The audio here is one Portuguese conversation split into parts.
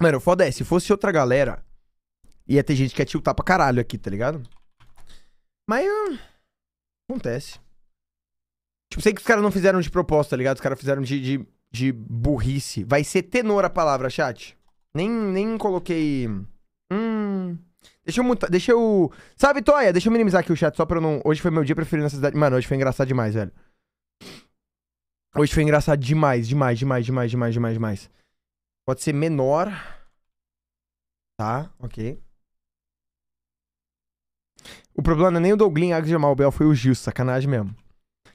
Mano, o foda é, se fosse outra galera, ia ter gente que ia é tiltar tá pra caralho aqui, tá ligado? Mas. Uh, acontece. Tipo, sei que os caras não fizeram de proposta, tá ligado? Os caras fizeram de, de, de, burrice. Vai ser tenor a palavra, chat. Nem, nem coloquei. Hum. Deixa eu mutar. Deixa eu. Sabe, Toya? Deixa eu minimizar aqui o chat só pra eu não. Hoje foi meu dia preferido nessa cidade. Mano, hoje foi engraçado demais, velho. Hoje foi engraçado demais, demais, demais, demais, demais, demais, demais. Pode ser menor. Tá, ok. O problema não é nem o Douglin Agdemar, o Bel foi o Gilson, sacanagem mesmo.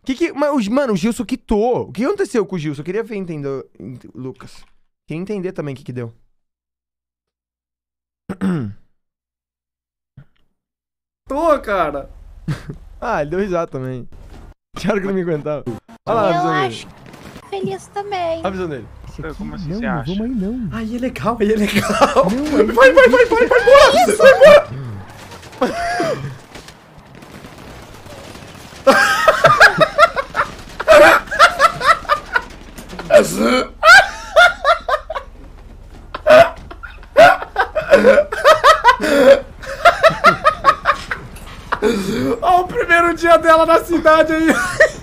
Que que, mas, mano, o Gilson quitou. O que aconteceu com o Gilson? Eu queria ver, entendeu, Lucas. Queria entender também o que, que deu. Tô, cara. ah, ele deu risada também. Claro que não me aguentava. Olha lá, Eu acho é feliz também. Olha a visão dele esse aqui. Como assim não, você não acha? vamos aí não. Aí é legal, aí é legal. Não, é vai, vai, vai, vai, vai, vai, vai, vai, Vai vai, Olha o primeiro dia dela na cidade aí.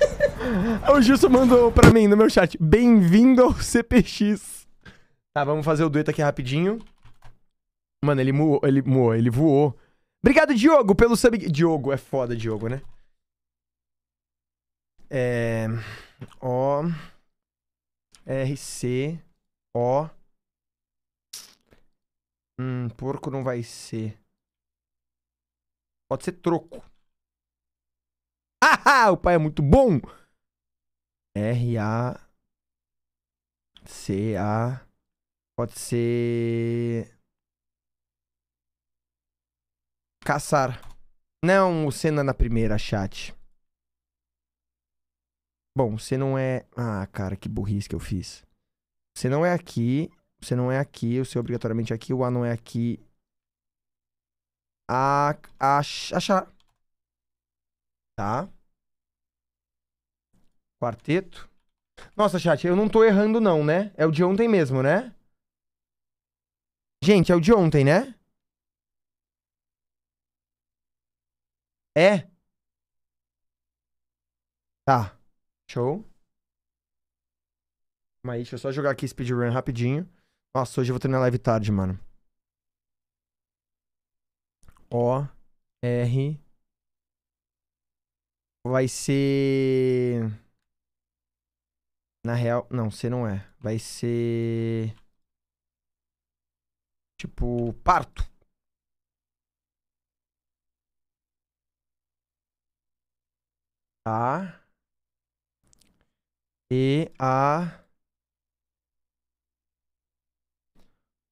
o Gilson mandou pra mim no meu chat. Bem-vindo ao CPX. Tá, vamos fazer o dueto aqui rapidinho. Mano, ele moou, ele moou, ele voou. Obrigado, Diogo, pelo sub. Diogo, é foda, Diogo, né? É. O. RC. O. Hum, porco não vai ser. Pode ser troco. Ah, ah, o pai é muito bom! R-A ser a. Pode ser. Caçar. Não, o Senna é na primeira, chat. Bom, você não é. Ah, cara, que burrice que eu fiz. Você não é aqui. Você não é aqui. O seu é obrigatoriamente aqui. O A não é aqui. A. A. Achar. Tá? Quarteto. Nossa, chat, eu não tô errando não, né? É o de ontem mesmo, né? Gente, é o de ontem, né? É? Tá. Show. Mas deixa eu só jogar aqui speedrun rapidinho. Nossa, hoje eu vou treinar live tarde, mano. O, R. Vai ser. Na real, não, você não é. Vai ser. Tipo, parto. Tá. E a.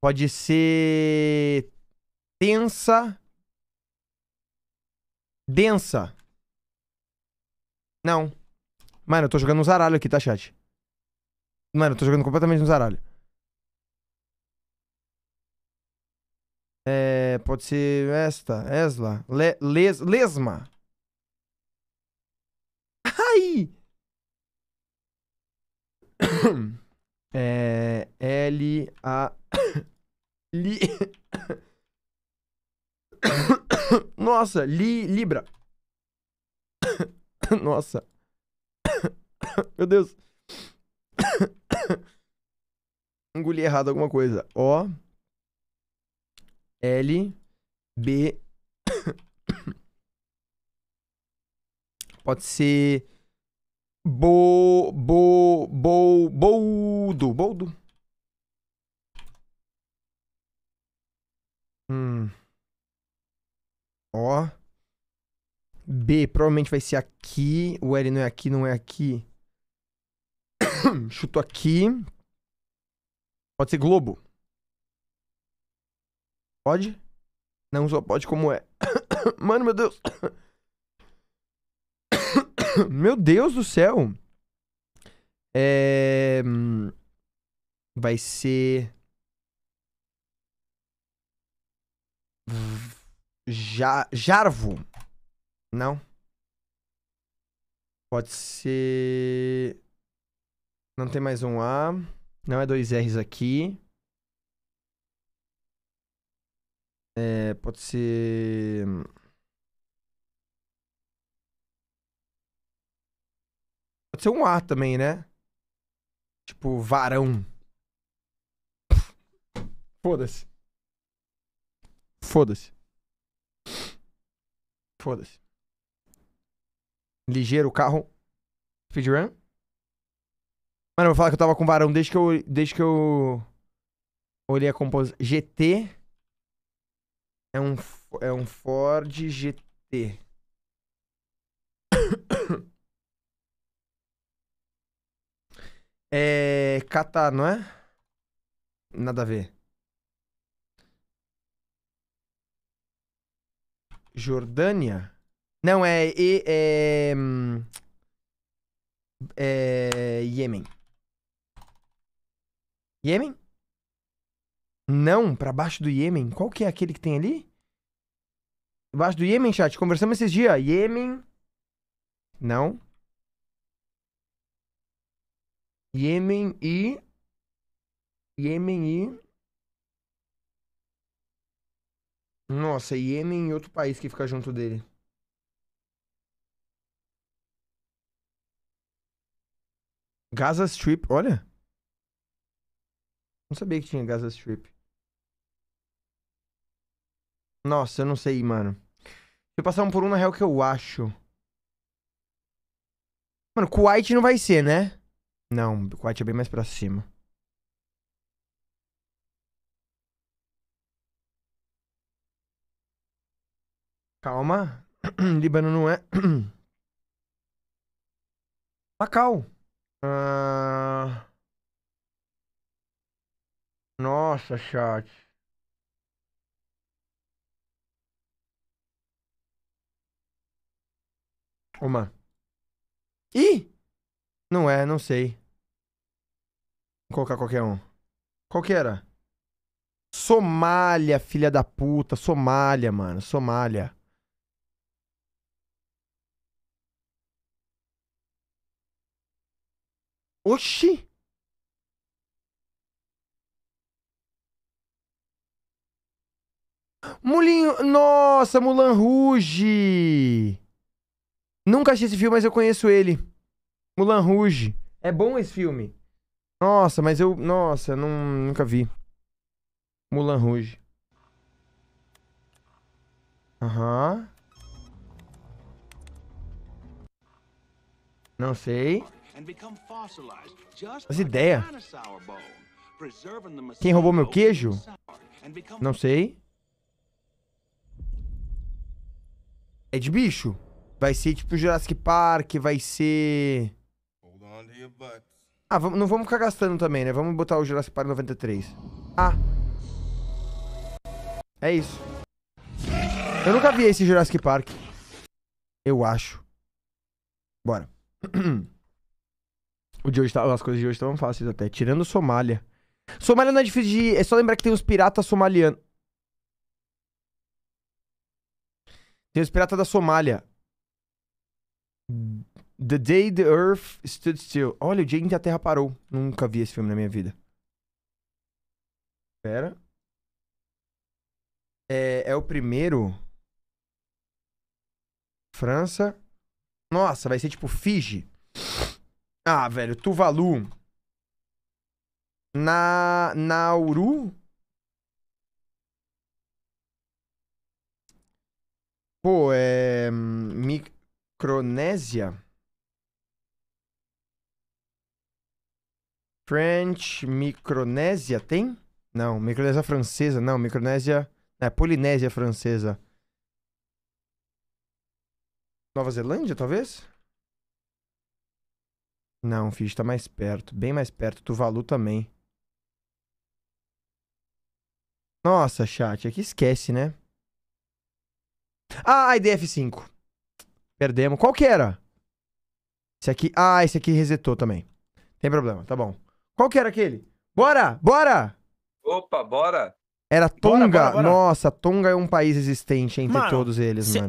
Pode ser. Tensa. Densa. Não. Mano, eu tô jogando um zaralho aqui, tá, chat? Mano, eu tô jogando completamente no zaralho. É, pode ser esta, Esla, le, les, Lesma. Ai! É, L, A, Li... Nossa, li, Libra. Nossa. Meu Deus. Engoli errado alguma coisa. O. L. B. Pode ser. Bo. Bo. Bo. Boldo. Boldo. Hum. Ó. B provavelmente vai ser aqui. O L não é aqui, não é aqui. Chuto aqui. Pode ser Globo. Pode? Não só pode como é. Mano, meu Deus. meu Deus do céu. É... Vai ser... Ja... Jarvo. Não. Pode ser... Não tem mais um A. Não é dois R's aqui. É, pode ser. Pode ser um A também, né? Tipo, varão. Foda-se. Foda-se. Foda-se. Ligeiro carro. Speedrun. Mano, eu vou falar que eu tava com varão desde que eu. Desde que eu. Olhei a composição. GT. É um, é um Ford GT. É. Catar, não é? Nada a ver. Jordânia? Não, é. é, é, é Iêmen. Iêmen? Não, para baixo do Iêmen. Qual que é aquele que tem ali? Baixo do Iêmen, chat. Conversamos esses dias. Iêmen. Não. Iêmen e. Iêmen e. Nossa, Iêmen e outro país que fica junto dele. Gaza Strip, olha. Não sabia que tinha Gaza Strip. Nossa, eu não sei, mano. Deixa eu passar um por um na real que eu acho. Mano, Kuwait não vai ser, né? Não, Kuwait é bem mais pra cima. Calma. Líbano não é. Macau. Ah. Uh... Nossa, chat. Uma. Ih! Não é, não sei. Vou colocar qualquer um. Qual que era? Somália, filha da puta. Somália, mano. Somália. Oxi! Mulinho. Nossa, Mulan Rouge! Nunca achei esse filme, mas eu conheço ele. Mulan Rouge. É bom esse filme. Nossa, mas eu. Nossa, não, nunca vi. Mulan Rouge. Aham. Uhum. Não sei. As ideias. Quem roubou meu queijo? Não sei. é de bicho. Vai ser tipo Jurassic Park, vai ser. Ah, não vamos ficar gastando também, né? Vamos botar o Jurassic Park 93. Ah. É isso. Eu nunca vi esse Jurassic Park. Eu acho. Bora. o de hoje tá, as coisas de hoje estavam fáceis até. Tirando Somália. Somália não é difícil de. É só lembrar que tem os piratas somalianos. Tem os piratas da Somália. The Day the Earth Stood Still. Olha, o dia em que a Terra parou. Nunca vi esse filme na minha vida. Pera. É, é o primeiro. França. Nossa, vai ser tipo Fiji. Ah, velho, Tuvalu. Na Nauru. Pô, é. Hum, Micronésia? French, Micronésia tem? Não, Micronésia francesa, não, Micronésia. É, Polinésia francesa. Nova Zelândia, talvez? Não, Fiji tá mais perto, bem mais perto. Tuvalu também. Nossa, chat, aqui é esquece, né? Ah, IDF5. Perdemos. Qual que era? Esse aqui... Ah, esse aqui resetou também. Tem problema, tá bom. Qual que era aquele? Bora! Bora! Opa, bora! Era Tonga. Bora, bora, bora. Nossa, Tonga é um país existente entre mano, todos eles, mano.